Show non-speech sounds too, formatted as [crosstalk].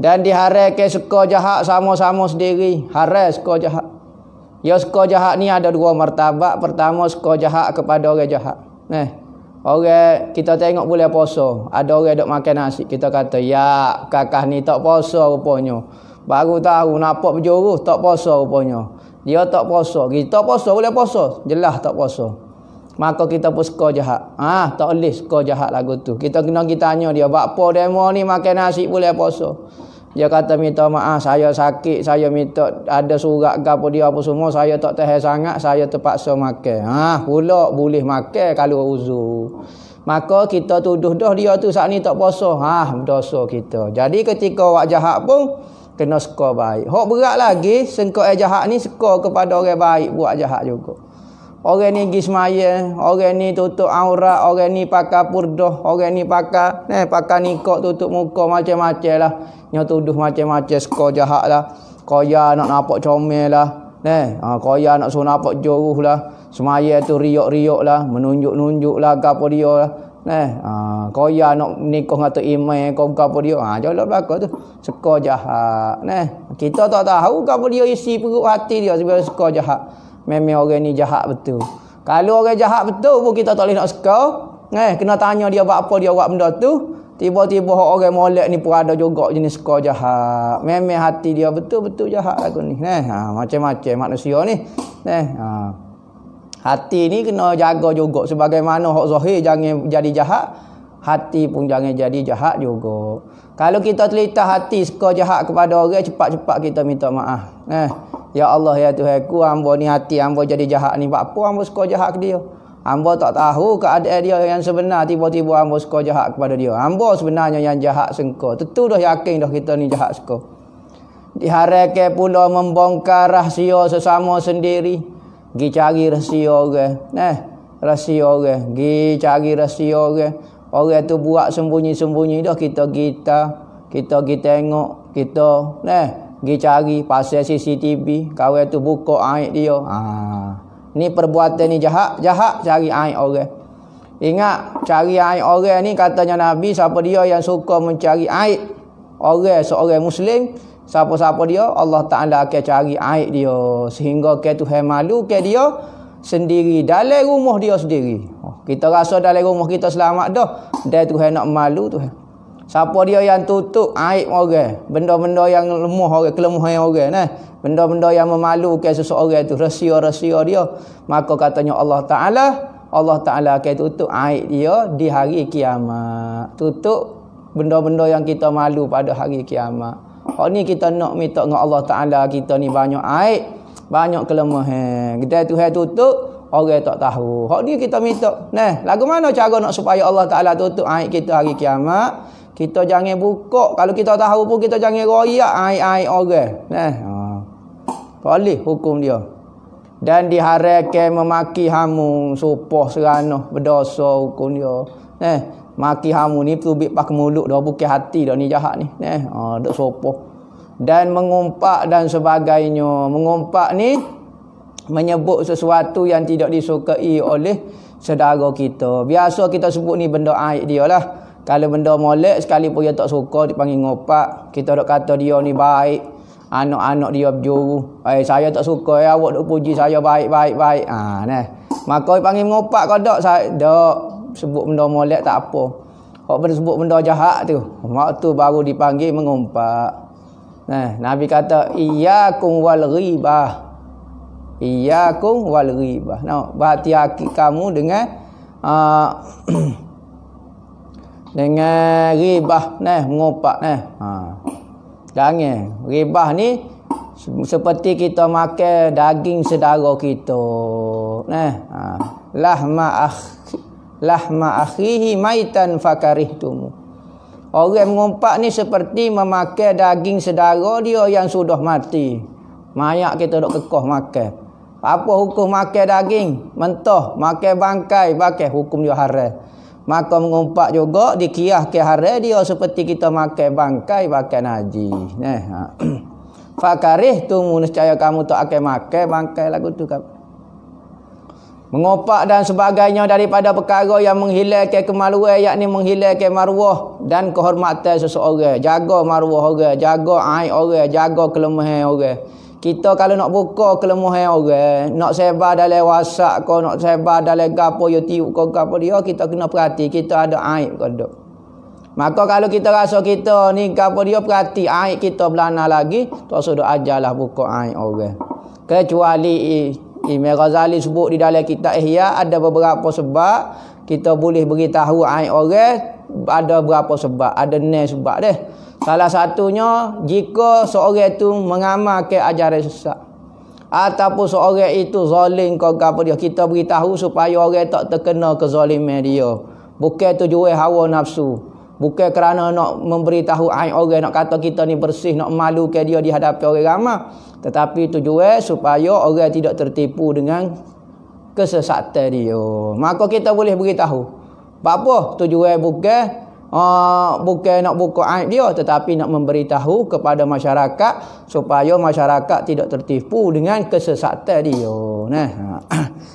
Dan diharapkan suka jahat sama-sama sendiri. Harap suka jahat. Ya suka jahat ni ada dua martabak Pertama suka jahat kepada orang jahat. Nah. Orang kita tengok boleh poso. Ada orang dok makan nasi. Kita kata, ya kakak ni tak puasa rupanya. Baru tahu nampak berjuruh tak puasa rupanya. Dia tak poso, Kita tak puasa boleh poso, Jelas tak poso maka kita pun suka jahat. Ah, tak boleh suka jahat lagu tu. Kita kena kita tanya dia, "Bakpo demo ni makan nasi boleh puasa?" Dia kata minta maaf, saya sakit, saya minta ada surat ke apa dia apa semua, saya tak tahan sangat, saya terpaksa makan. Ah, ha, pula boleh makan kalau uzur. Maka kita tuduh dah dia tu saat ni tak puasa. Ah, ha, dosa kita. Jadi ketika awak jahat pun kena suka baik. Hak berat lagi, sengkok jahat ni suka kepada orang baik buat jahat juga. Orang ni pergi Orang ni tutup aurat. Orang ni pakai purdoh. Orang ni pakai eh, pakai nikok tutup muka macam-macam lah. Dia tuduh macam-macam skor jahat lah. Koya nak nampak comel lah. Eh, ha, koya nak suruh nampak juruh lah. Semayang tu riok riuk lah. Menunjuk-nunjuk lah ke apa dia lah. Eh, ha, koya nak nikah dengan imai eh, kau ke apa dia. Ha, jolok belakang tu. Skor jahat. Eh, kita tak tahu ke dia isi perut hati dia sebab skor jahat. Memang orang ni jahat betul. Kalau orang jahat betul pun kita tak boleh nak suka. Eh, kena tanya dia buat apa dia buat benda tu. Tiba-tiba orang molek ni pun ada juga jenis suka jahat. Memang hati dia betul-betul jahat aku lah ni. Eh, ha, macam-macam manusia ni. Eh, ha. Hati ni kena jaga juga. Sebagaimana hak zahir jangan jadi jahat. Hati pun jangan jadi jahat juga. Kalau kita telita hati suka jahat kepada orang, cepat-cepat kita minta maaf. Eh, Ya Allah ya Tuhan ku hamba ni hati hamba jadi jahat ni apa hamba suka jahat ke dia hamba tak tahu keadaan dia yang sebenar tiba-tiba hamba suka jahat kepada dia hamba sebenarnya yang jahat sengko tentu dah yakin dah kita ni jahat suka diharakan pula membongkar rahsia sesama sendiri pergi cari rahsia orang nah rahsia orang pergi cari rahsia orang orang tu buat sembunyi-sembunyi dah kita kita kita kita tengok kita nah Gi cari pasal CCTV, kawan tu buka aib dia. Ha. Ni perbuatan ni jahat, jahat cari aib orang. Ingat cari aib orang ni katanya Nabi siapa dia yang suka mencari aib orang seorang muslim, siapa-siapa dia Allah Taala akan cari aib dia sehingga ke Tuhan malu ke dia sendiri dalam rumah dia sendiri. Oh, kita rasa dalam rumah kita selamat dah. Dan Tuhan nak malu tu Tuhan. Siapa dia yang tutup aib orang? Benda-benda yang lemah orang, kelemahan orang nah. Benda-benda yang memalukan seseorang itu, rahsia-rahsia dia. Maka katanya Allah Taala, Allah Taala akan tutup aib dia di hari kiamat. Tutup benda-benda yang kita malu pada hari kiamat. Oh ni kita nak minta dengan Allah Taala kita ni banyak aib, banyak kelemahan. Kita Tuhan tutup orang tak tahu. Hak oh, ni kita minta. Nah, lagu mana cara nak supaya Allah Taala tutup aib kita hari kiamat? Kita jangan buka. Kalau kita tahu pun kita jangan royak ai-ai orang. Nah. Eh, Polis ha. hukum dia. Dan diharapkan memaki hamu supah seranah berdosa hukum dia. Nah, eh, maki hamu ni tubik pak mulut dah bukan hati dah ni jahat ni. Nah, eh, ah ha, dak supah. Dan mengumpak dan sebagainya. mengumpak ni menyebut sesuatu yang tidak disukai oleh saudara kita. Biasa kita sebut ni benda aib dia lah. Kalau benda molek sekalipun dia tak suka dipanggil ngopak. Kita dok kata dia ni baik. Anak-anak dia berjuru. Eh saya tak suka eh awak dok puji saya baik baik baik. Ha nah. Maka dipanggil ngopak kau dok saya dok sebut benda molek tak apa. Kau pernah sebut benda jahat tu. Waktu baru dipanggil mengumpak. Nah, Nabi kata, Iyakum wal ribah. Iyakum wal ribah. No, berhati kamu dengan uh, [clears throat] dengan ribah neh mengopak neh ha jangan ribah ni seperti kita makan daging saudara kita neh ha lahma akhi lahma akhihi maitan fakarihtum orang mengumpat ni seperti memakai daging saudara dia yang sudah mati mayat kita dok kekoh makan apa hukum makan daging mentah makan bangkai pakai hukum dia haram Maka mengumpat juga dikiah ke hari dia oh, seperti kita makan bangkai makan naji. Nah. Ha. [clears throat] Fakarih tu menuscaya kamu tak akan makan bangkai lagu tu kamu. Mengopak dan sebagainya daripada perkara yang menghilangkan kemaluan yakni menghilangkan maruah dan kehormatan seseorang. Jaga maruah orang, jaga aib orang, jaga kelemahan orang. Kita kalau nak buka kelemahan orang, nak sebar dalam wasak ke, nak sebar dalam gapo yo tiup gapo dia, kita kena perhati kita ada aib ke dak. Maka kalau kita rasa kita ni gapo dia perhati aib kita belana lagi, tu sudah ajalah buka aib orang. Kecuali eh, Imam Ghazali sebut di dalam kitab Ihya ada beberapa sebab kita boleh beritahu aib orang ada berapa sebab, ada ni sebab deh. Salah satunya jika seorang itu mengamalkan ajaran sesat ataupun seorang itu zalim ke apa dia, kita beritahu supaya orang tak terkena kezaliman dia. Bukan tujuan hawa nafsu. Bukan kerana nak memberitahu aib orang nak kata kita ni bersih nak malu ke dia di hadapan orang ramah. tetapi tujuan supaya orang tidak tertipu dengan kesesatan dia. Maka kita boleh beritahu. Sebab apa? Tu jual bukan uh, bukan nak buka aib dia tetapi nak memberitahu kepada masyarakat supaya masyarakat tidak tertipu dengan kesesatan dia. Nah. Ha.